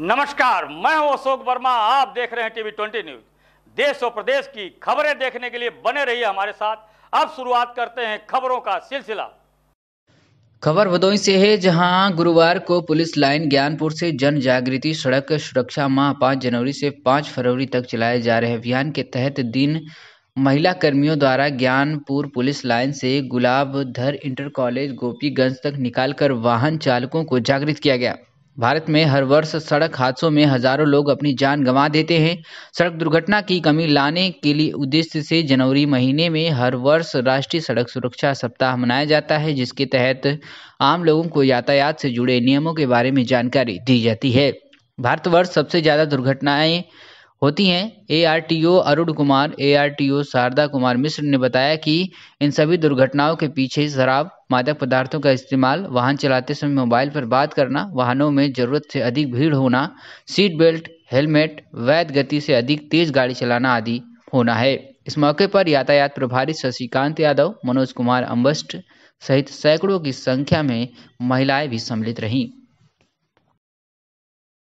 नमस्कार मैं हूं अशोक वर्मा आप देख रहे हैं टीवी ट्वेंटी न्यूज देश और प्रदेश की खबरें देखने के लिए बने रहिए हमारे साथ अब शुरुआत करते हैं खबरों का सिलसिला खबर भदोई से है जहां गुरुवार को पुलिस लाइन ज्ञानपुर से जन जागृति सड़क सुरक्षा माह पाँच जनवरी से पांच फरवरी तक चलाए जा रहे अभियान के तहत दिन महिला कर्मियों द्वारा ज्ञानपुर पुलिस लाइन से गुलाबधर इंटर कॉलेज गोपीगंज तक निकालकर वाहन चालकों को जागृत किया गया भारत में हर वर्ष सड़क हादसों में हजारों लोग अपनी जान गंवा देते हैं सड़क दुर्घटना की कमी लाने के लिए उद्देश्य से जनवरी महीने में हर वर्ष राष्ट्रीय सड़क सुरक्षा सप्ताह मनाया जाता है जिसके तहत आम लोगों को यातायात से जुड़े नियमों के बारे में जानकारी दी जाती है भारतवर्ष सबसे ज़्यादा दुर्घटनाएं होती हैं एआरटीओ अरुण कुमार एआरटीओ शारदा कुमार मिश्र ने बताया कि इन सभी दुर्घटनाओं के पीछे शराब मादक पदार्थों का इस्तेमाल वाहन चलाते समय मोबाइल पर बात करना वाहनों में जरूरत से अधिक भीड़ होना सीट बेल्ट हेलमेट वैध गति से अधिक तेज गाड़ी चलाना आदि होना है इस मौके पर यातायात प्रभारी शशिकांत यादव मनोज कुमार अम्बस्ट सहित सैकड़ों की संख्या में महिलाएं भी सम्मिलित रहीं